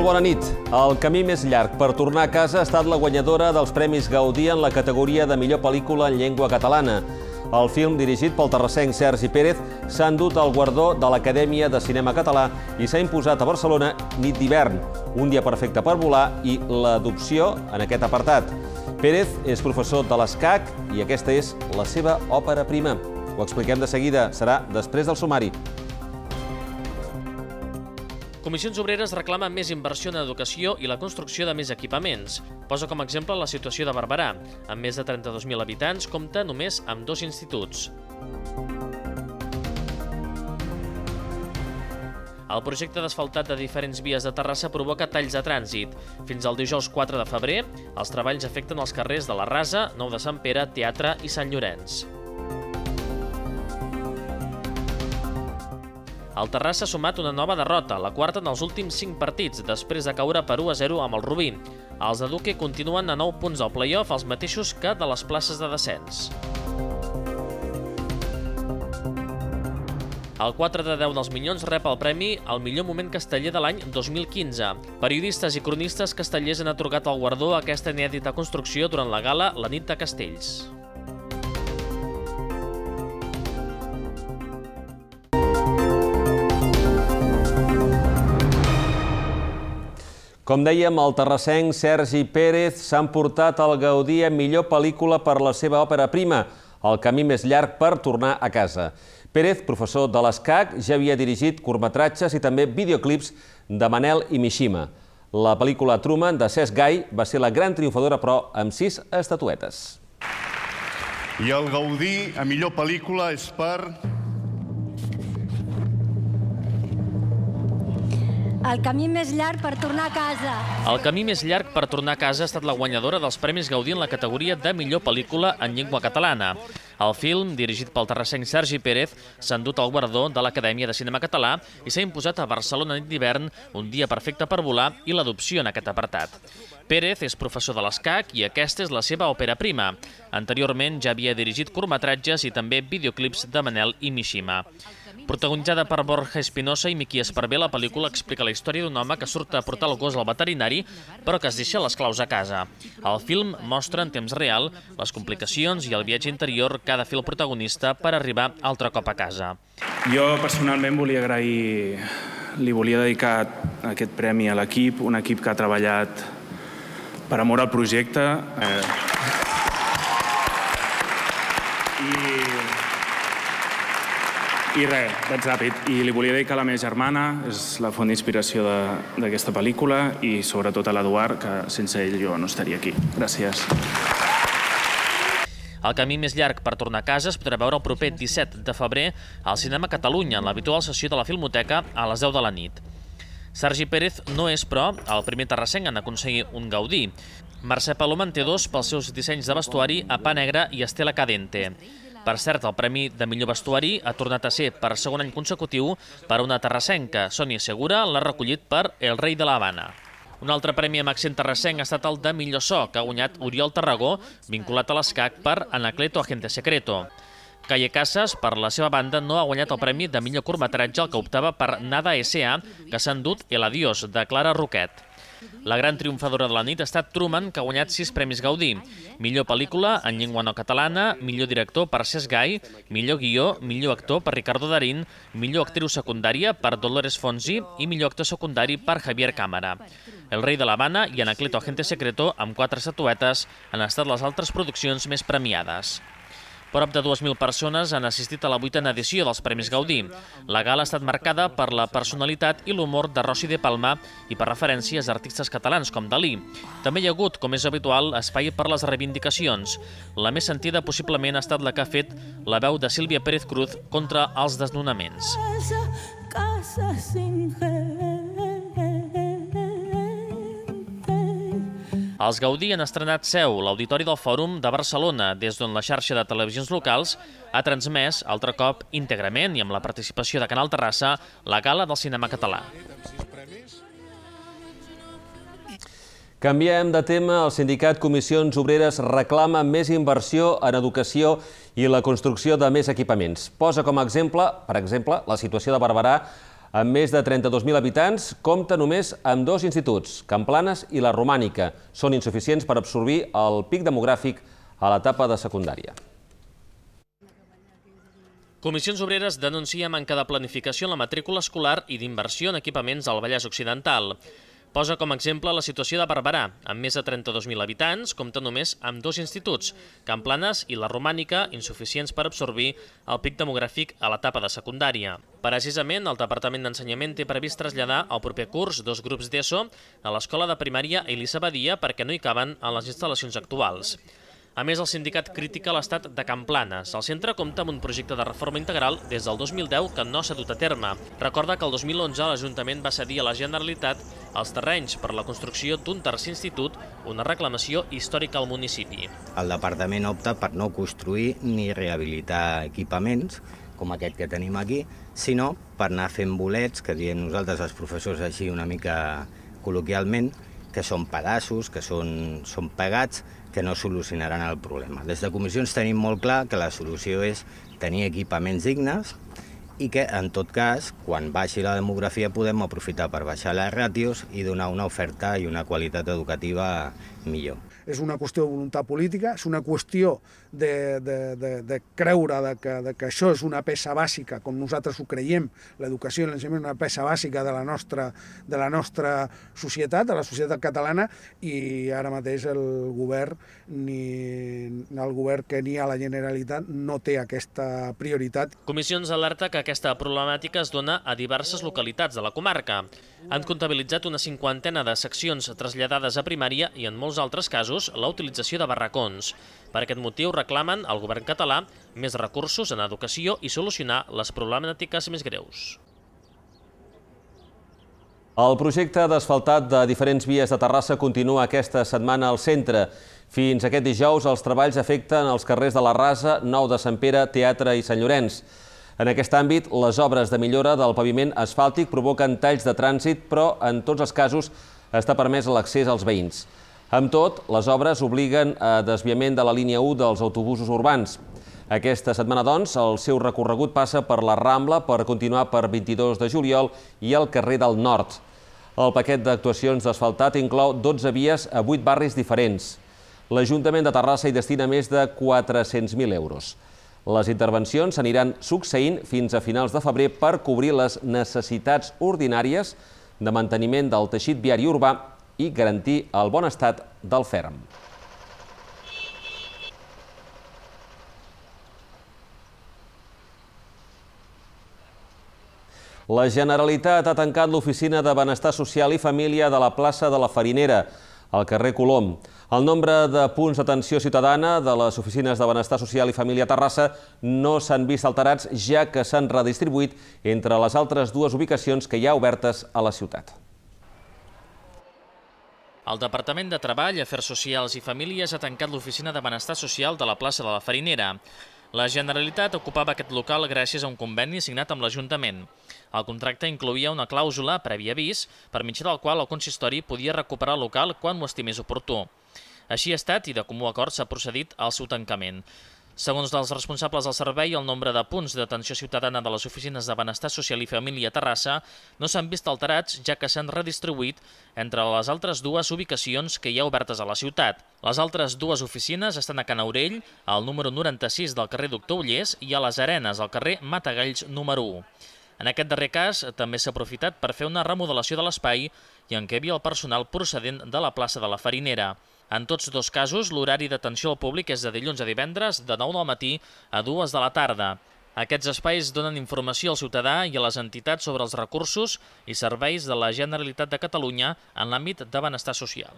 Molt bona nit. El camí més llarg per tornar a casa ha estat la guanyadora dels Premis Gaudí en la categoria de millor pel·lícula en llengua catalana. El film, dirigit pel terrassenc Sergi Pérez, s'ha endut el guardó de l'Acadèmia de Cinema Català i s'ha imposat a Barcelona nit d'hivern, un dia perfecte per volar i l'adopció en aquest apartat. Pérez és professor de l'ESCAC i aquesta és la seva òpera prima. Ho expliquem de seguida, serà després del sumari. Comissions Obreres reclama més inversió en educació i la construcció de més equipaments. Posa com a exemple la situació de Barberà. Amb més de 32.000 habitants, compta només amb dos instituts. El projecte d'asfaltat de diferents vies de Terrassa provoca talls de trànsit. Fins al dijous 4 de febrer, els treballs afecten els carrers de la Rasa, Nou de Sant Pere, Teatre i Sant Llorenç. El Terrassa ha sumat una nova derrota, la quarta en els últims 5 partits, després de caure per 1 a 0 amb el Rubí. Els de Duque continuen a 9 punts del playoff, els mateixos que de les places de descens. El 4 de 10 dels Minyons rep el premi al millor moment casteller de l'any 2015. Periodistes i cronistes castellers han atorgat el guardó a aquesta inèdita construcció durant la gala La nit de Castells. Com dèiem, el terrassenc Sergi Pérez s'ha emportat el Gaudí a millor pel·lícula per la seva òpera prima, El camí més llarg per tornar a casa. Pérez, professor de l'ESCAC, ja havia dirigit curtmetratges i també videoclips de Manel i Mishima. La pel·lícula Truman, de Cesc Gai, va ser la gran triomfadora, però amb sis estatuetes. I el Gaudí, a millor pel·lícula, és per... El camí més llarg per tornar a casa. El camí més llarg per tornar a casa ha estat la guanyadora dels Premis Gaudí en la categoria de millor pel·lícula en llengua catalana. El film, dirigit pel terrassenc Sergi Pérez, s'ha endut el guardó de l'Acadèmia de Cinema Català i s'ha imposat a Barcelona nit d'hivern, un dia perfecte per volar i l'adopció en aquest apartat. Pérez és professor de l'escac i aquesta és la seva òpera prima. Anteriorment ja havia dirigit curtmetratges i també videoclips de Manel i Mishima. Protagonitzada per Borja Espinosa i Miqui Esparvé, la pel·lícula explica la història d'un home que surt a portar el gos al veterinari però que es deixa les claus a casa. El film mostra en temps real les complicacions i el viatge interior que ha de fer el protagonista per arribar altre cop a casa. Jo personalment volia agrair, li volia dedicar aquest premi a l'equip, un equip que ha treballat per amor al projecte. Eh... I i res, vaig ràpid. I li volia dir que la meva germana és la font d'inspiració d'aquesta pel·lícula i sobretot a l'Eduard, que sense ell jo no estaria aquí. Gràcies. El camí més llarg per tornar a casa es podrà veure el proper 17 de febrer al Cinema Catalunya, en l'habitual sessió de la Filmoteca a les 10 de la nit. Sergi Pérez no és, però, el primer terrassenc en aconseguir un Gaudí. Mercè Paloma en té dos pels seus dissenys de vestuari a Pa Negra i Estela Cadente. Per cert, el Premi de Millor Vestuari ha tornat a ser per segon any consecutiu per una terrassenca. Sònia Segura l'ha recollit per El rei de la Habana. Un altre premi amb accent terrassenc ha estat el de Millor So, que ha guanyat Oriol Tarragó, vinculat a l'escac per Anacleto Agente Secreto. Calle Casas, per la seva banda, no ha guanyat el premi de millor curtmetratge, el que optava per Nada S.A., que s'ha endut El Adiós, de Clara Roquet. La gran triomfadora de la nit ha estat Truman, que ha guanyat sis premis Gaudí. Millor pel·lícula en llengua no catalana, millor director per Cesc Gai, millor guió, millor actor per Ricardo Darín, millor actriu secundària per Dolores Fonsi i millor actor secundari per Javier Cámara. El rei de l'Havana i Anacleto Agente Secreto, amb quatre estatuetes, han estat les altres produccions més premiades. Prop de 2.000 persones han assistit a la vuitena edició dels Premis Gaudí. La gala ha estat marcada per la personalitat i l'humor de Rossi de Palma i per referències a artistes catalans com Dalí. També hi ha hagut, com és habitual, espai per les reivindicacions. La més sentida possiblement ha estat la que ha fet la veu de Sílvia Pérez Cruz contra els desnonaments. Casa, casa sin gel. Els Gaudí han estrenat seu l'Auditori del Fòrum de Barcelona, des d'on la xarxa de televisions locals ha transmès, altre cop, íntegrament i amb la participació de Canal Terrassa, la gala del cinema català. Canviem de tema. El sindicat Comissions Obreres reclama més inversió en educació i la construcció de més equipaments. Posa com a exemple, per exemple, la situació de Barberà amb més de 32.000 habitants, compta només amb dos instituts, Camplanes i la Romànica. Són insuficients per absorbir el pic demogràfic a l'etapa de secundària. Comissions Obreres denuncia manca de planificació en la matrícula escolar i d'inversió en equipaments al Vallès Occidental. Posa com a exemple la situació de Barberà, amb més de 32.000 habitants, compta només amb dos instituts, Camplanes i la Romànica, insuficients per absorbir el pic demogràfic a l'etapa de secundària. Precisament, el Departament d'Ensenyament té previst traslladar al proper curs dos grups d'ESO a l'Escola de Primària Elisa Badia perquè no hi caben en les instal·lacions actuals. A més, el sindicat critica l'estat de Planes. El centre compta amb un projecte de reforma integral des del 2010 que no s'ha dut a terme. Recorda que el 2011 l'Ajuntament va cedir a la Generalitat els terrenys per la construcció d'un tercer institut, una reclamació històrica al municipi. El departament opta per no construir ni rehabilitar equipaments, com aquest que tenim aquí, sinó per anar fent bolets, que diem nosaltres els professors així una mica col·loquialment, que són pedaços, que són, són pegats, que no solucionaran el problema. Des de comissions tenim molt clar que la solució és tenir equipaments dignes i que, en tot cas, quan baixi la demografia podem aprofitar per baixar les ràtios i donar una oferta i una qualitat educativa millor. És una qüestió de voluntat política, és una qüestió de, de, de, de creure de que, de que això és una peça bàsica, com nosaltres ho creiem, l'educació i l'ensenyament és una peça bàsica de la, nostra, de la nostra societat, de la societat catalana, i ara mateix el govern, ni el govern que ni a la Generalitat no té aquesta prioritat. Comissions alerta que aquesta problemàtica es dona a diverses localitats de la comarca. Han comptabilitzat una cinquantena de seccions traslladades a primària i en molts altres casos la utilització de barracons. Per aquest motiu reclamen al govern català més recursos en educació i solucionar les problemàtiques més greus. El projecte d'asfaltat de diferents vies de Terrassa continua aquesta setmana al centre. Fins aquest dijous, els treballs afecten els carrers de la Rasa, Nou de Sant Pere, Teatre i Sant Llorenç. En aquest àmbit, les obres de millora del paviment asfàltic provoquen talls de trànsit, però en tots els casos està permès l'accés als veïns. Amb tot, les obres obliguen a desviament de la línia 1 dels autobusos urbans. Aquesta setmana, doncs, el seu recorregut passa per la Rambla per continuar per 22 de juliol i el carrer del Nord. El paquet d'actuacions d'asfaltat inclou 12 vies a 8 barris diferents. L'Ajuntament de Terrassa hi destina més de 400.000 euros. Les intervencions s'aniran succeint fins a finals de febrer per cobrir les necessitats ordinàries de manteniment del teixit viari urbà i garantir el bon estat del ferm. La Generalitat ha tancat l'oficina de Benestar Social i Família de la plaça de la Farinera, al carrer Colom. El nombre de punts d'atenció ciutadana de les oficines de Benestar Social i Família Terrassa no s'han vist alterats, ja que s'han redistribuït entre les altres dues ubicacions que hi ha obertes a la ciutat. El Departament de Treball, Afers Socials i Famílies ha tancat l'oficina de benestar social de la plaça de la Farinera. La Generalitat ocupava aquest local gràcies a un conveni signat amb l'Ajuntament. El contracte incluïa una clàusula, previ avís, per mitjà del qual el consistori podia recuperar el local quan ho estimés oportú. Així ha estat i de comú acord s'ha procedit al seu tancament. Segons dels responsables del servei, el nombre de punts d'atenció ciutadana de les oficines de benestar social i família a Terrassa no s'han vist alterats, ja que s'han redistribuït entre les altres dues ubicacions que hi ha obertes a la ciutat. Les altres dues oficines estan a Canaurell, al número 96 del carrer Doctor Ullés, i a les Arenes, al carrer Matagalls número 1. En aquest darrer cas, també s'ha aprofitat per fer una remodelació de l'espai i en què hi havia el personal procedent de la plaça de la Farinera. En tots dos casos, l'horari d'atenció al públic és de dilluns a divendres, de 9 del matí a 2 de la tarda. Aquests espais donen informació al ciutadà i a les entitats sobre els recursos i serveis de la Generalitat de Catalunya en l'àmbit de benestar social.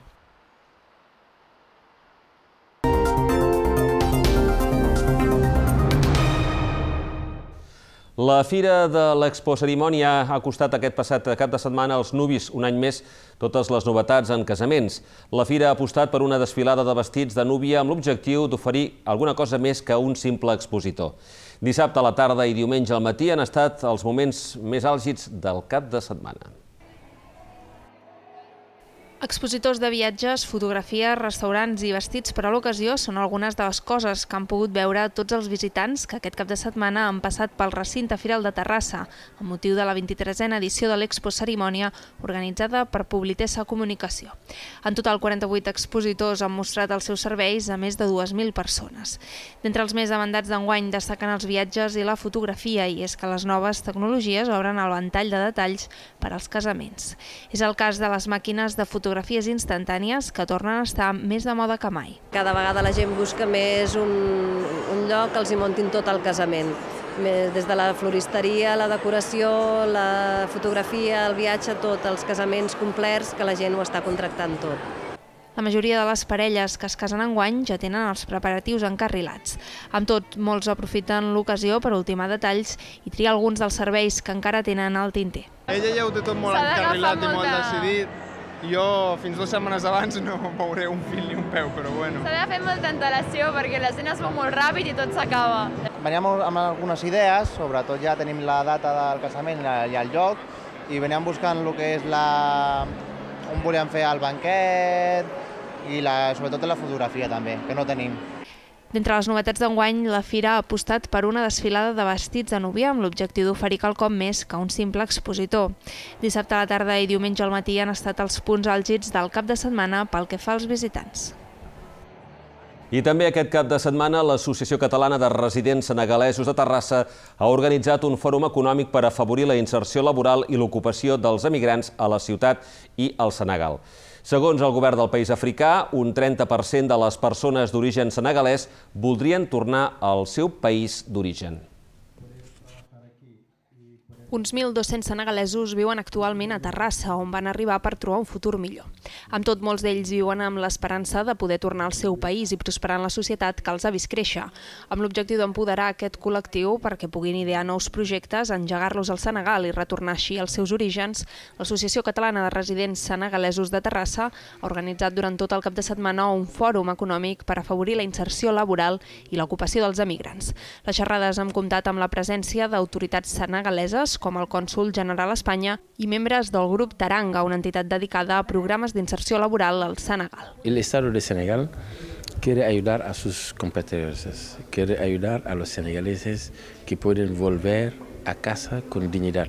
La Fira de l'Expocerimònia ha costat aquest passat cap de setmana als nubis un any més totes les novetats en casaments. La Fira ha apostat per una desfilada de vestits de núvia amb l'objectiu d'oferir alguna cosa més que un simple expositor. Dissabte a la tarda i diumenge al matí han estat els moments més àlgids del cap de setmana. Expositors de viatges, fotografies, restaurants i vestits per a l'ocasió són algunes de les coses que han pogut veure tots els visitants que aquest cap de setmana han passat pel recinte Firal de Terrassa, amb motiu de la 23a edició de l'Expo Cerimònia organitzada per Publitessa Comunicació. En total, 48 expositors han mostrat els seus serveis a més de 2.000 persones. D'entre els més demandats d'enguany destaquen els viatges i la fotografia, i és que les noves tecnologies obren el ventall de detalls per als casaments. És el cas de les màquines de fotografia fotografies instantànies que tornen a estar més de moda que mai. Cada vegada la gent busca més un, un lloc que els hi muntin tot el casament des de la floristeria, la decoració, la fotografia, el viatge, tot, els casaments complerts, que la gent ho està contractant tot. La majoria de les parelles que es casen en guany ja tenen els preparatius encarrilats. Amb tot, molts aprofiten l'ocasió per ultimar detalls i triar alguns dels serveis que encara tenen al tinter. Ella ja ho té tot molt encarrilat molta... i molt decidit jo fins dues setmanes abans no mouré un fil ni un peu, però bueno. S'ha de fer molta antelació perquè la gent es va molt ràpid i tot s'acaba. Veníem amb algunes idees, sobretot ja tenim la data del casament i el lloc, i veníem buscant el que és la... on volíem fer el banquet i la... sobretot la fotografia també, que no tenim. D'entre les novetats d'enguany, la Fira ha apostat per una desfilada de vestits de núvia amb l'objectiu d'oferir quelcom més que un simple expositor. Dissabte a la tarda i diumenge al matí han estat els punts àlgids del cap de setmana pel que fa als visitants. I també aquest cap de setmana l'Associació Catalana de Residents Senegalesos de Terrassa ha organitzat un fòrum econòmic per afavorir la inserció laboral i l'ocupació dels emigrants a la ciutat i al Senegal. Segons el govern del país africà, un 30% de les persones d'origen senegalès voldrien tornar al seu país d'origen. Uns 1.200 senegalesos viuen actualment a Terrassa, on van arribar per trobar un futur millor. Amb tot, molts d'ells viuen amb l'esperança de poder tornar al seu país i prosperar en la societat que els ha vist créixer, amb l'objectiu d'empoderar aquest col·lectiu perquè puguin idear nous projectes, engegar-los al Senegal i retornar així als seus orígens, l'Associació Catalana de Residents Senegalesos de Terrassa ha organitzat durant tot el cap de setmana un fòrum econòmic per afavorir la inserció laboral i l'ocupació dels emigrants. Les xerrades han comptat amb la presència d'autoritats senegaleses com el cònsul general a Espanya i membres del grup Taranga, una entitat dedicada a programes d'inserció laboral al Senegal. El Estado de Senegal quiere ayudar a sus compatriotas, quiere ayudar a los senegaleses que pueden volver a casa con dignidad,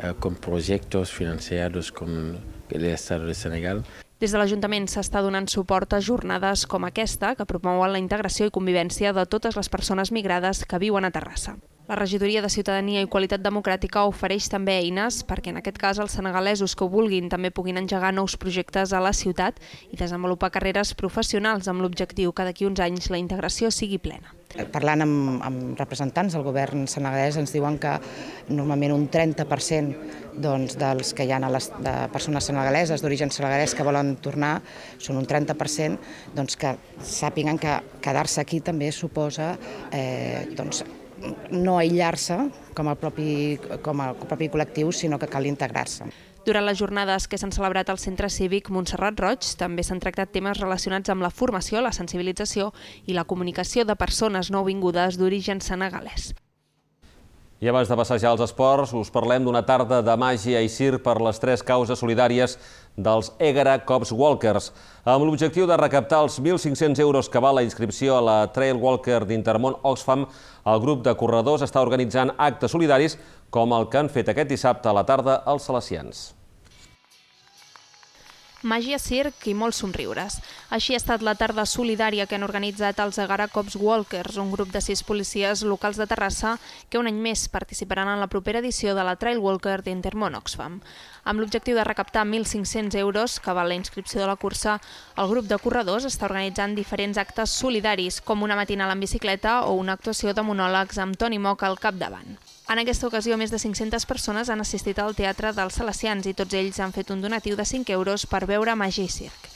eh, con proyectos financiados con el Estado de Senegal. Des de l'Ajuntament s'està donant suport a jornades com aquesta que promouen la integració i convivència de totes les persones migrades que viuen a Terrassa. La regidoria de Ciutadania i Qualitat Democràtica ofereix també eines perquè en aquest cas els senegalesos que ho vulguin també puguin engegar nous projectes a la ciutat i desenvolupar carreres professionals amb l'objectiu que d'aquí uns anys la integració sigui plena. Eh, parlant amb, amb representants del govern senegalès ens diuen que normalment un 30% doncs, dels que hi ha a les, de persones senegaleses d'origen senegalès que volen tornar són un 30% doncs, que sàpiguen que quedar-se aquí també suposa eh, doncs, no aïllar-se com, el propi, com el propi col·lectiu, sinó que cal integrar-se. Durant les jornades que s'han celebrat al Centre Cívic Montserrat Roig també s'han tractat temes relacionats amb la formació, la sensibilització i la comunicació de persones nouvingudes d'origen senegalès. I abans de passejar als esports, us parlem d'una tarda de màgia i circ per les tres causes solidàries dels Egara Cops Walkers, amb l'objectiu de recaptar els 1.500 euros que val la inscripció a la Trail Walker d'Intermont Oxfam. El grup de corredors està organitzant actes solidaris com el que han fet aquest dissabte a la tarda els salesians màgia, circ i molts somriures. Així ha estat la tarda solidària que han organitzat els Agara Cops Walkers, un grup de sis policies locals de Terrassa que un any més participaran en la propera edició de la Trail Walker d'Intermon Oxfam. Amb l'objectiu de recaptar 1.500 euros, que val la inscripció de la cursa, el grup de corredors està organitzant diferents actes solidaris, com una matinal la bicicleta o una actuació de monòlegs amb Toni Moc al capdavant. En aquesta ocasió, més de 500 persones han assistit al Teatre dels Salesians i tots ells han fet un donatiu de 5 euros per veure Magí Circ.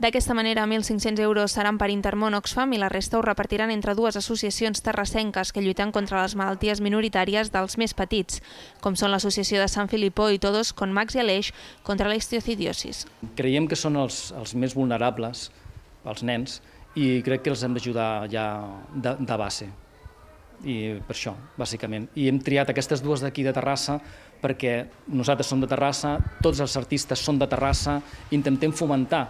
D'aquesta manera, 1.500 euros seran per Intermón Oxfam i la resta ho repartiran entre dues associacions terrassenques que lluiten contra les malalties minoritàries dels més petits, com són l'Associació de Sant Filipó i Todos con Max i Aleix contra la histiocidiosis. Creiem que són els, els més vulnerables, els nens, i crec que els hem d'ajudar ja de, de base i per això, bàsicament. I hem triat aquestes dues d'aquí de Terrassa perquè nosaltres som de Terrassa, tots els artistes són de Terrassa, intentem fomentar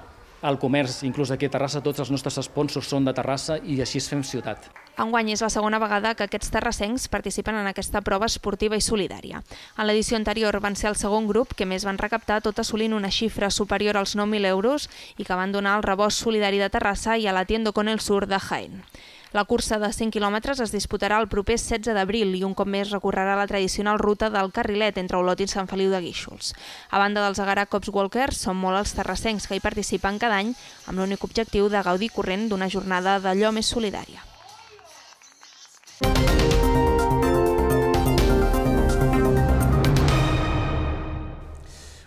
el comerç, inclús aquí a Terrassa, tots els nostres sponsors són de Terrassa i així es fem ciutat. Enguany és la segona vegada que aquests terrassencs participen en aquesta prova esportiva i solidària. En l'edició anterior van ser el segon grup que més van recaptar, tot assolint una xifra superior als 9.000 euros i que van donar al rebost solidari de Terrassa i a la Tiendo con el Sur de Jaén. La cursa de 100 quilòmetres es disputarà el proper 16 d'abril i un cop més recorrerà la tradicional ruta del Carrilet entre Olot i Sant Feliu de Guíxols. A banda dels Agarà Cops Walkers, són molt els terrassencs que hi participen cada any amb l'únic objectiu de gaudir corrent d'una jornada d'allò més solidària.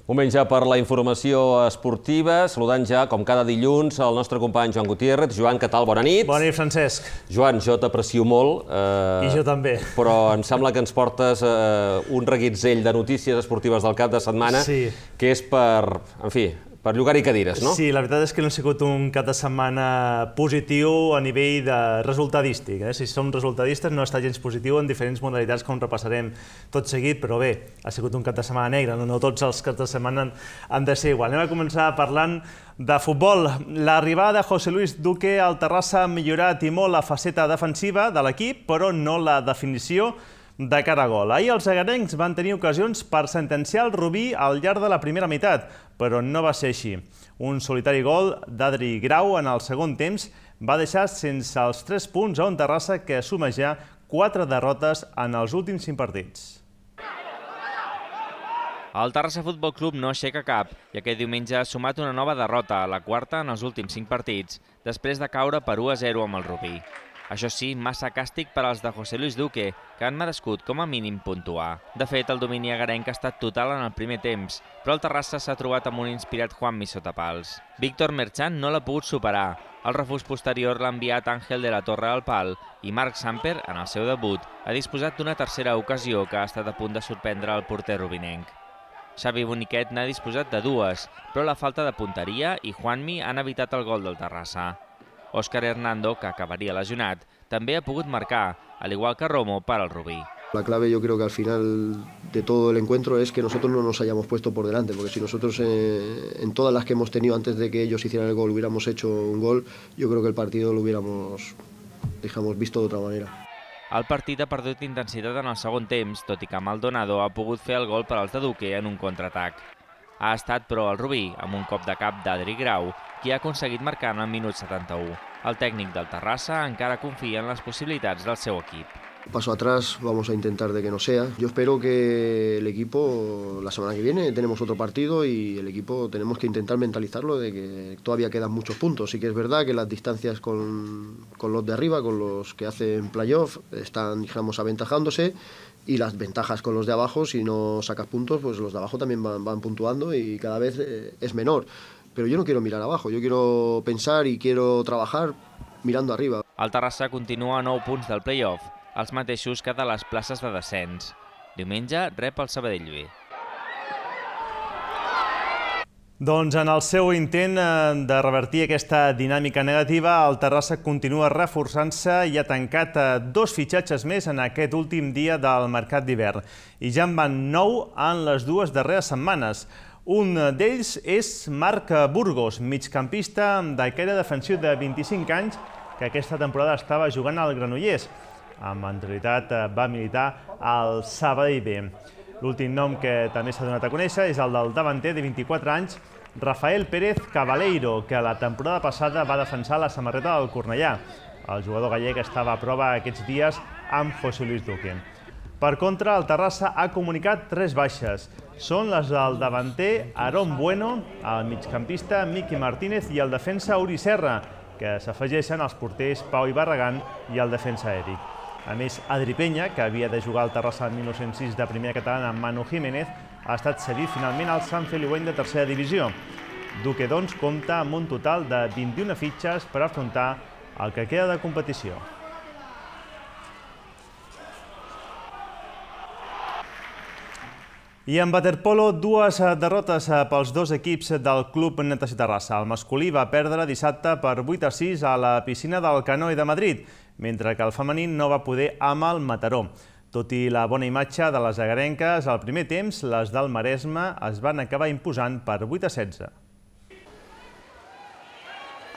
Moment ja per la informació esportiva, saludant ja, com cada dilluns, el nostre company Joan Gutiérrez. Joan, què tal? Bona nit. Bona nit, Francesc. Joan, jo t'aprecio molt. Eh, I jo també. Però em sembla que ens portes eh, un reguitzell de notícies esportives del cap de setmana, sí. que és per, en fi, per llogar-hi cadires, no? Sí, la veritat és que no ha sigut un cap de setmana positiu a nivell de resultadístic. Eh? Si som resultadistes no està gens positiu en diferents modalitats com repassarem tot seguit, però bé, ha sigut un cap de setmana negre, no, no tots els caps de setmana han, han de ser igual. Anem a començar parlant de futbol. L'arribada de José Luis Duque al Terrassa ha millorat i molt la faceta defensiva de l'equip, però no la definició definició de cada gol. Ahir els segarencs van tenir ocasions per sentenciar el Rubí al llarg de la primera meitat, però no va ser així. Un solitari gol d'Adri Grau en el segon temps va deixar sense els 3 punts a un Terrassa que suma ja 4 derrotes en els últims 5 partits. El Terrassa Futbol Club no aixeca cap i aquest diumenge ha sumat una nova derrota, la quarta en els últims 5 partits, després de caure per 1 a 0 amb el Rubí. Això sí, massa càstig per als de José Luis Duque, que han merescut com a mínim puntuar. De fet, el domini agarenc ha estat total en el primer temps, però el Terrassa s'ha trobat amb un inspirat Juanmi sota pals. Víctor Merchant no l'ha pogut superar. El refús posterior l'ha enviat Àngel de la Torre al pal i Marc Samper, en el seu debut, ha disposat d'una tercera ocasió que ha estat a punt de sorprendre el porter rubinenc. Xavi Boniquet n'ha disposat de dues, però la falta de punteria i Juanmi han evitat el gol del Terrassa. Òscar Hernando, que acabaria lesionat, també ha pogut marcar, al igual que Romo, per al Rubí. La clave yo creo que al final de todo el encuentro es que nosotros no nos hayamos puesto por delante, porque si nosotros eh, en todas las que hemos tenido antes de que ellos hicieran el gol hubiéramos hecho un gol, yo creo que el partido lo hubiéramos dejamos visto de otra manera. El partit ha perdut intensitat en el segon temps, tot i que Maldonado ha pogut fer el gol per al Taduque en un contraatac. Ha estat, però, el Rubí, amb un cop de cap d'Adri Grau, qui ha conseguido marcar en el minut 71. El tècnic del Terrassa encara confía en las posibilidades del seu equipo. Paso atrás, vamos a intentar de que no sea. Yo espero que el equipo, la semana que viene tenemos otro partido y el equipo tenemos que intentar mentalizarlo de que todavía quedan muchos puntos. Sí que es verdad que las distancias con, los de arriba, con los que hacen playoff, están, digamos, aventajándose y las ventajas con los de abajo, si no sacas puntos, pues los de abajo también van puntuando y cada vez eh, es menor. Pero yo no quiero mirar abajo, yo quiero pensar y quiero trabajar mirando arriba. El Terrassa continua a 9 punts del playoff, els mateixos que de les places de descens. Diumenge rep el Sabadell B. Doncs en el seu intent eh, de revertir aquesta dinàmica negativa, el Terrassa continua reforçant-se i ha tancat eh, dos fitxatges més en aquest últim dia del mercat d'hivern. I ja en van nou en les dues darreres setmanes. Un d'ells és Marc Burgos, migcampista d'aquella defensiu de 25 anys que aquesta temporada estava jugant al Granollers. Amb anterioritat eh, va militar al Sabadell B. L'últim nom que també s'ha donat a conèixer és el del davanter de 24 anys, Rafael Pérez Cavaleiro, que la temporada passada va defensar la samarreta del Cornellà. El jugador gallec estava a prova aquests dies amb José Luis Duque. Per contra, el Terrassa ha comunicat tres baixes són les del davanter Aaron Bueno, el migcampista Miqui Martínez i el defensa Uri Serra, que s'afegeixen als porters Pau i i el defensa Eric. A més, Adri Penya, que havia de jugar al Terrassa el 1906 de primera catalana amb Manu Jiménez, ha estat cedit finalment al Sant Feliuenc de tercera divisió. Duque, doncs, compta amb un total de 21 fitxes per afrontar el que queda de competició. I en waterpolo, dues eh, derrotes eh, pels dos equips del Club Natació Terrassa. El masculí va perdre dissabte per 8 a 6 a la piscina del Canoi de Madrid, mentre que el femení no va poder amb el Mataró. Tot i la bona imatge de les agarenques, al primer temps les del Maresme es van acabar imposant per 8 a 16.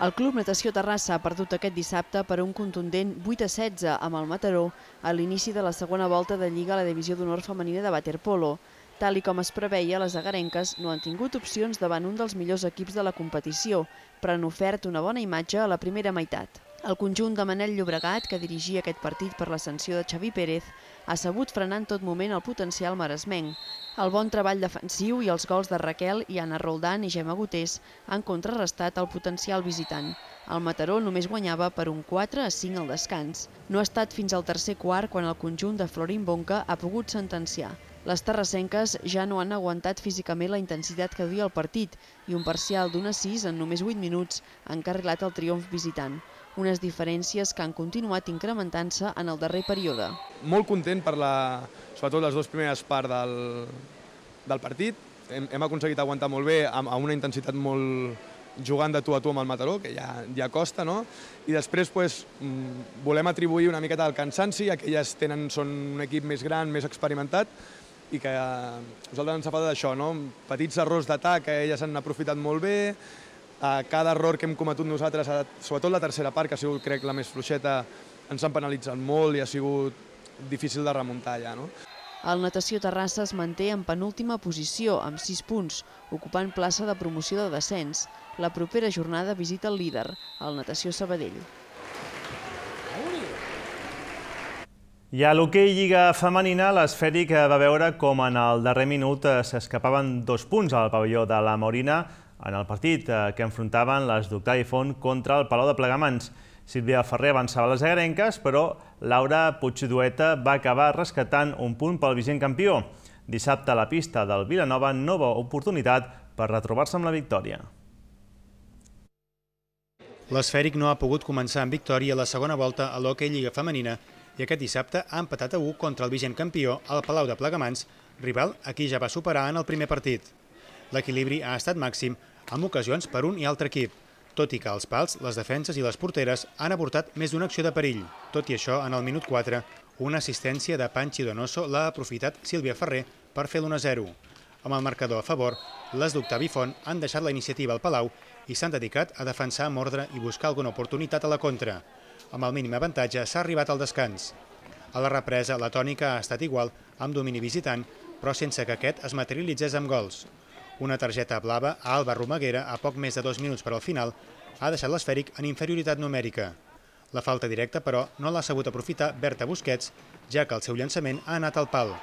El Club Natació Terrassa ha perdut aquest dissabte per un contundent 8 a 16 amb el Mataró a l'inici de la segona volta de Lliga a la Divisió d'Honor Femenina de Waterpolo. Tal i com es preveia, les agarenques no han tingut opcions davant un dels millors equips de la competició, però han ofert una bona imatge a la primera meitat. El conjunt de Manel Llobregat, que dirigia aquest partit per la sanció de Xavi Pérez, ha sabut frenar en tot moment el potencial maresmenc. El bon treball defensiu i els gols de Raquel i Roldán i Gemma Gutés han contrarrestat el potencial visitant. El Mataró només guanyava per un 4 a 5 al descans. No ha estat fins al tercer quart quan el conjunt de Florin Bonca ha pogut sentenciar. Les terrassenques ja no han aguantat físicament la intensitat que duia el partit i un parcial d'una 6 en només 8 minuts ha encarrilat el triomf visitant. Unes diferències que han continuat incrementant-se en el darrer període. Molt content per la, sobretot les dues primeres parts del, del partit. Hem, hem aconseguit aguantar molt bé amb, amb una intensitat molt, jugant de tu a tu amb el Mataró, que ja, ja costa, no? I després pues, mm, volem atribuir una miqueta del cansanci, ja que elles tenen, són un equip més gran, més experimentat, i que eh, nosaltres ens afada d'això, no? petits errors d'atac que eh, elles han aprofitat molt bé, a eh, cada error que hem cometut nosaltres, sobretot la tercera part, que ha sigut, crec, la més fluixeta, ens han penalitzat molt i ha sigut difícil de remuntar allà. No? El Natació Terrassa es manté en penúltima posició, amb 6 punts, ocupant plaça de promoció de descens. La propera jornada visita el líder, el Natació Sabadell. I a l'hoquei Lliga Femenina, l'esfèric eh, va veure com en el darrer minut eh, s'escapaven dos punts al pavelló de la Morina en el partit eh, que enfrontaven les i Font contra el Palau de Plegamans. Sílvia Ferrer avançava les agarenques, però Laura Puigdueta va acabar rescatant un punt pel vigent campió. Dissabte a la pista del Vilanova, nova oportunitat per retrobar-se amb la victòria. L'esfèric no ha pogut començar amb victòria la segona volta a l'Hockey Lliga Femenina i aquest dissabte ha empatat a 1 contra el vigent campió al Palau de Plegamans, rival a qui ja va superar en el primer partit. L'equilibri ha estat màxim amb ocasions per un i altre equip, tot i que els pals, les defenses i les porteres han abortat més d'una acció de perill. Tot i això, en el minut 4, una assistència de Panchi Donoso l'ha aprofitat Sílvia Ferrer per fer l'1-0. Amb el marcador a favor, les d'Octavi Font han deixat la iniciativa al Palau i s'han dedicat a defensar amb ordre i buscar alguna oportunitat a la contra. Amb el mínim avantatge s'ha arribat al descans. A la represa, la tònica ha estat igual, amb domini visitant, però sense que aquest es materialitzés amb gols. Una targeta blava a Alba Romaguera, a poc més de dos minuts per al final, ha deixat l'esfèric en inferioritat numèrica. La falta directa, però, no l'ha sabut aprofitar Berta Busquets, ja que el seu llançament ha anat al pal.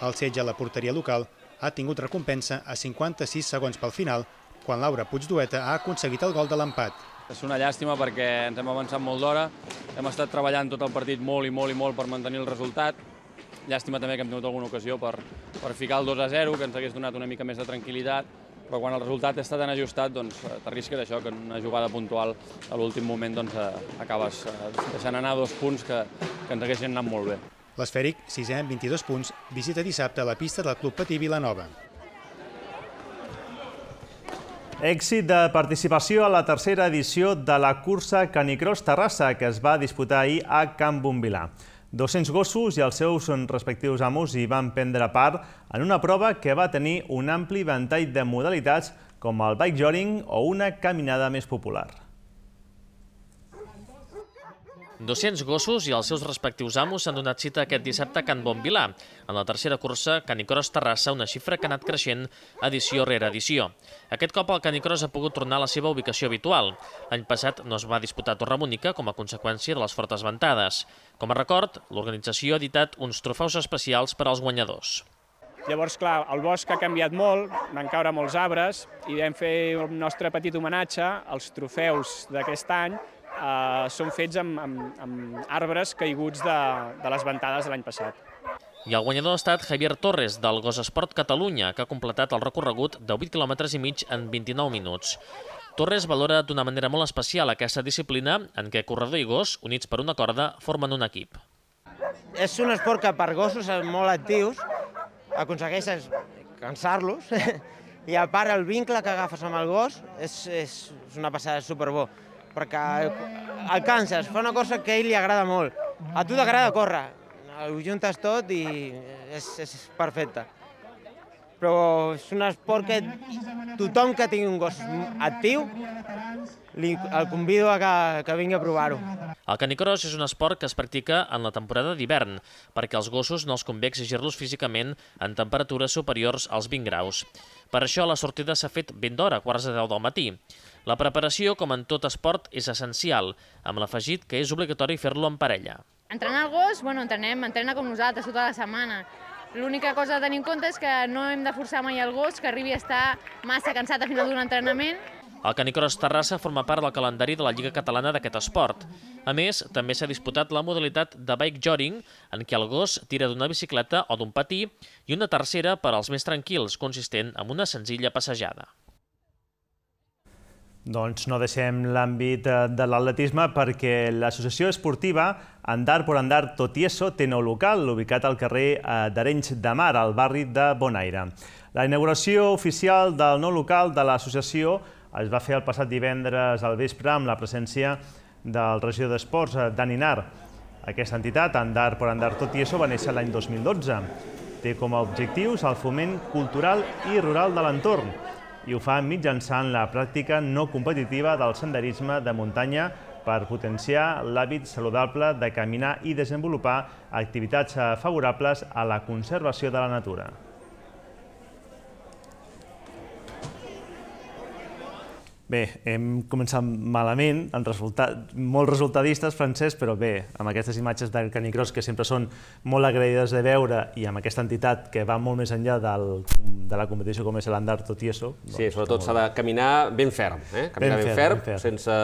El setge a la porteria local ha tingut recompensa a 56 segons pel final, quan Laura Puigdueta ha aconseguit el gol de l'empat. És una llàstima perquè ens hem avançat molt d'hora, hem estat treballant tot el partit molt i molt i molt per mantenir el resultat. Llàstima també que hem tingut alguna ocasió per, per ficar el 2 a 0, que ens hagués donat una mica més de tranquil·litat, però quan el resultat està tan ajustat, doncs t'arrisques això, que en una jugada puntual a l'últim moment doncs, eh, acabes eh, deixant anar dos punts que, que ens haguessin anat molt bé. L'esfèric, sisè amb 22 punts, visita dissabte a la pista del Club Patí Vilanova. Èxit de participació a la tercera edició de la cursa Canicross Terrassa, que es va disputar ahir a Can Bombilà. 200 gossos i els seus respectius amos hi van prendre part en una prova que va tenir un ampli ventall de modalitats com el bike joring o una caminada més popular. 200 gossos i els seus respectius amos s'han donat cita aquest dissabte a Can Bonvilà, en la tercera cursa Canicros Terrassa, una xifra que ha anat creixent edició rere edició. Aquest cop el Canicros ha pogut tornar a la seva ubicació habitual. L'any passat no es va disputar Torre Múnica com a conseqüència de les fortes ventades. Com a record, l'organització ha editat uns trofeus especials per als guanyadors. Llavors, clar, el bosc ha canviat molt, van caure molts arbres i vam fer el nostre petit homenatge als trofeus d'aquest any Eh, són fets amb, amb, amb arbres caiguts de, de les ventades de l'any passat. I el guanyador ha estat Javier Torres, del Gos Esport Catalunya, que ha completat el recorregut de 8 km i mig en 29 minuts. Torres valora d'una manera molt especial aquesta disciplina en què corredor i gos, units per una corda, formen un equip. És un esport que per gossos molt actius aconsegueixes cansar-los i a part el vincle que agafes amb el gos és, és una passada superbo perquè el canses, fa una cosa que a ell li agrada molt. A tu t'agrada córrer, ho juntes tot i és, és perfecte. Però és un esport que tothom que tingui un gos actiu li, el convido a que, que vingui a provar-ho. El canicross és un esport que es practica en la temporada d'hivern, perquè als gossos no els convé exigir-los físicament en temperatures superiors als 20 graus. Per això la sortida s'ha fet ben d'hora, quarts de 10 del matí. La preparació, com en tot esport, és essencial, amb l'afegit que és obligatori fer-lo en parella. Entrenar el gos, bueno, entrenem, entrena com nosaltres tota la setmana. L'única cosa a tenir en compte és que no hem de forçar mai el gos, que arribi a estar massa cansat a final d'un entrenament. El Canicross Terrassa forma part del calendari de la Lliga Catalana d'aquest esport. A més, també s'ha disputat la modalitat de bike joring, en què el gos tira d'una bicicleta o d'un patí, i una tercera per als més tranquils, consistent en una senzilla passejada. Doncs no deixem l'àmbit eh, de l'atletisme perquè l'Associació Esportiva Andar por Andar Totieso té nou local, ubicat al carrer eh, d'Arenys de Mar, al barri de Bonaire. La inauguració oficial del nou local de l'associació es va fer el passat divendres al vespre amb la presència del regidor d'Esports, eh, Dani Nar. Aquesta entitat, Andar por Andar Totieso, va néixer l'any 2012. Té com a objectius el foment cultural i rural de l'entorn, i ho fa mitjançant la pràctica no competitiva del senderisme de muntanya per potenciar l'hàbit saludable de caminar i desenvolupar activitats eh, favorables a la conservació de la natura. Bé, hem començat malament, amb resultat, molt resultadistes, Francesc, però bé, amb aquestes imatges del Canicross que sempre són molt agraïdes de veure i amb aquesta entitat que va molt més enllà del, de la competició com és l'Andar Totieso. Doncs, sí, sobretot s'ha de caminar ben ferm, eh? caminar ben, ben, ferm, ben ferm, sense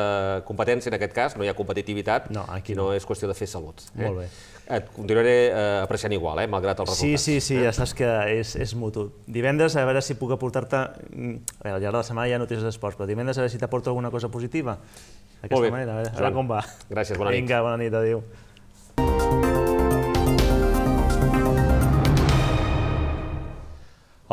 competència en aquest cas, no hi ha competitivitat, no, aquí no. no és qüestió de fer salut. Eh? Molt bé et continuaré eh, apreciant igual, eh, malgrat els resultats. Sí, sí, sí, ja saps que és, és mutu. Divendres, a veure si puc aportar-te... Mm, al llarg de la setmana hi ha notícies d'esports, però divendres a veure si t'aporto alguna cosa positiva. D'aquesta manera, a veure, a veure com va. Gràcies, bona nit. Vinga, bona nit, adéu.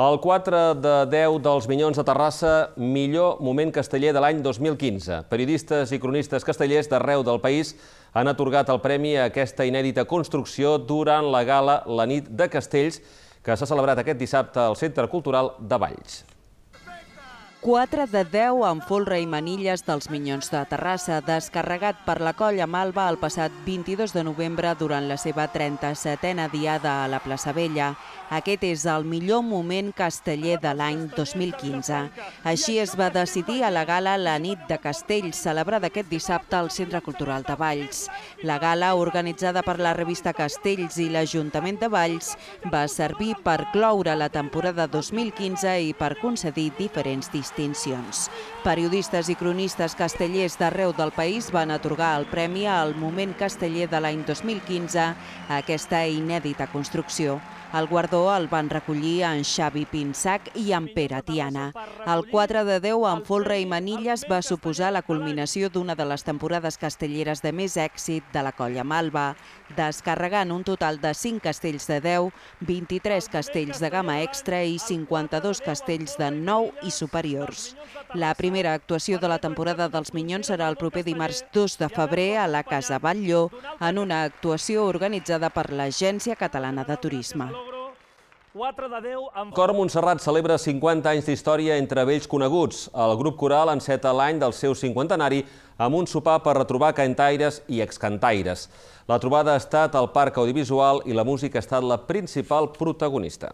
El 4 de 10 dels Minyons de Terrassa, millor moment casteller de l'any 2015. Periodistes i cronistes castellers d'arreu del país han atorgat el premi a aquesta inèdita construcció durant la gala La nit de castells, que s'ha celebrat aquest dissabte al Centre Cultural de Valls. 4 de 10 amb folre i manilles dels Minyons de Terrassa, descarregat per la colla Malva el passat 22 de novembre durant la seva 37a diada a la plaça Vella. Aquest és el millor moment casteller de l'any 2015. Així es va decidir a la gala la nit de Castells, celebrada aquest dissabte al Centre Cultural de Valls. La gala, organitzada per la revista Castells i l'Ajuntament de Valls, va servir per cloure la temporada 2015 i per concedir diferents distàncies distincions. Periodistes i cronistes castellers d'arreu del país van atorgar el premi al Moment Casteller de l'any 2015 a aquesta inèdita construcció. El guardó el van recollir en Xavi Pinsac i en Pere Tiana. El 4 de 10 en Folra i Manilles va suposar la culminació d'una de les temporades castelleres de més èxit de la colla Malva, descarregant un total de 5 castells de 10, 23 castells de gamma extra i 52 castells de 9 i superiors. La primera actuació de la temporada dels Minyons serà el proper dimarts 2 de febrer a la Casa Batlló, en una actuació organitzada per l'Agència Catalana de Turisme. 4 de 10 amb... Cor Montserrat celebra 50 anys d'història entre vells coneguts. El grup coral enceta l'any del seu cinquantenari amb un sopar per retrobar cantaires i excantaires. La trobada ha estat al Parc Audiovisual i la música ha estat la principal protagonista.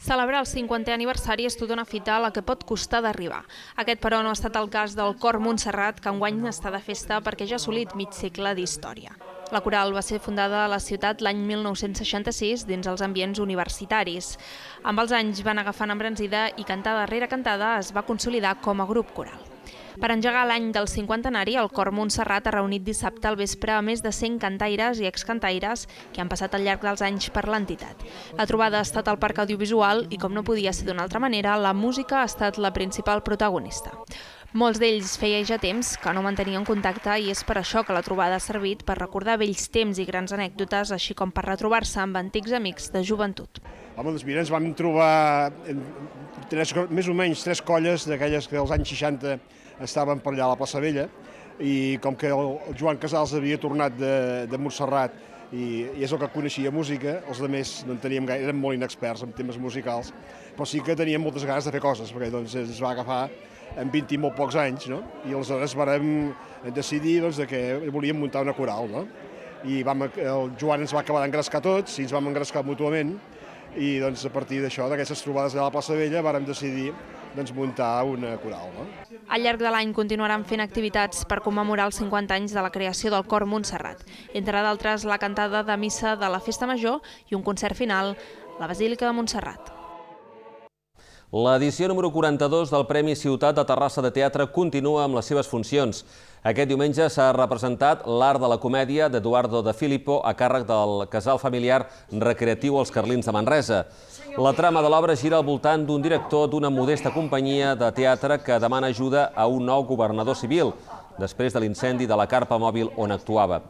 Celebrar el 50è aniversari és tota una fita a la que pot costar d'arribar. Aquest, però, no ha estat el cas del Cor Montserrat, que enguany està de festa perquè ja ha assolit mig segle d'història. La coral va ser fundada a la ciutat l'any 1966 dins els ambients universitaris. Amb els anys van agafant embranzida i cantada rere cantada es va consolidar com a grup coral. Per engegar l'any del cinquantenari, el Cor Montserrat ha reunit dissabte al vespre a més de 100 cantaires i excantaires que han passat al llarg dels anys per l'entitat. La trobada ha estat al Parc Audiovisual i, com no podia ser d'una altra manera, la música ha estat la principal protagonista. Molts d'ells feia ja temps que no mantenien contacte i és per això que la trobada ha servit per recordar vells temps i grans anècdotes, així com per retrobar-se amb antics amics de joventut. Home, doncs mira, ens vam trobar eh, tres, més o menys tres colles d'aquelles que als anys 60 estaven per allà a la plaça Vella i com que el Joan Casals havia tornat de, de Montserrat i, i és el que coneixia música, els de més no en teníem gaire, érem molt inexperts en temes musicals, però sí que teníem moltes ganes de fer coses, perquè doncs ens va agafar en 20 i molt pocs anys, no? I aleshores vam decidir doncs, que volíem muntar una coral, no? I vam, el Joan ens va acabar d'engrescar tots i ens vam engrescar mútuament i doncs, a partir d'això, d'aquestes trobades de la plaça Vella, vàrem decidir doncs, muntar una coral. No? Al llarg de l'any continuaran fent activitats per commemorar els 50 anys de la creació del Cor Montserrat, entre d'altres la cantada de missa de la Festa Major i un concert final a la Basílica de Montserrat. L'edició número 42 del Premi Ciutat de Terrassa de Teatre continua amb les seves funcions. Aquest diumenge s'ha representat l'art de la comèdia d'Eduardo de Filippo a càrrec del casal familiar recreatiu Els Carlins de Manresa. La trama de l'obra gira al voltant d'un director d'una modesta companyia de teatre que demana ajuda a un nou governador civil després de l'incendi de la carpa mòbil on actuava.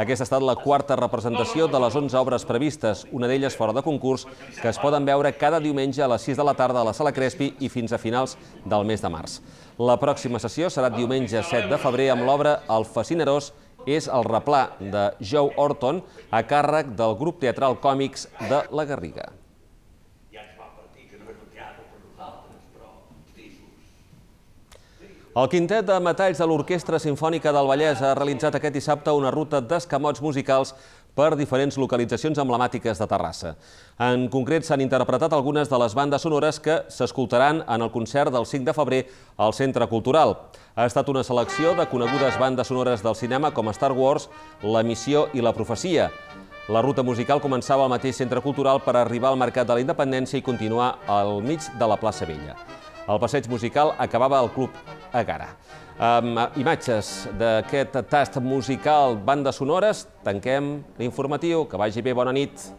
Aquesta ha estat la quarta representació de les 11 obres previstes, una d'elles fora de concurs, que es poden veure cada diumenge a les 6 de la tarda a la Sala Crespi i fins a finals del mes de març. La pròxima sessió serà diumenge 7 de febrer amb l'obra El Fascinerós és el replà de Joe Orton a càrrec del grup teatral còmics de La Garriga. El quintet de metalls de l'Orquestra Simfònica del Vallès ha realitzat aquest dissabte una ruta d'escamots musicals per diferents localitzacions emblemàtiques de Terrassa. En concret, s'han interpretat algunes de les bandes sonores que s'escoltaran en el concert del 5 de febrer al Centre Cultural. Ha estat una selecció de conegudes bandes sonores del cinema com Star Wars, La Missió i La Profecia. La ruta musical començava al mateix Centre Cultural per arribar al Mercat de la Independència i continuar al mig de la plaça Vella. El passeig musical acabava al Club Agara. Amb eh, imatges d'aquest tast musical, bandes sonores, tanquem l'informatiu. Que vagi bé, bona nit.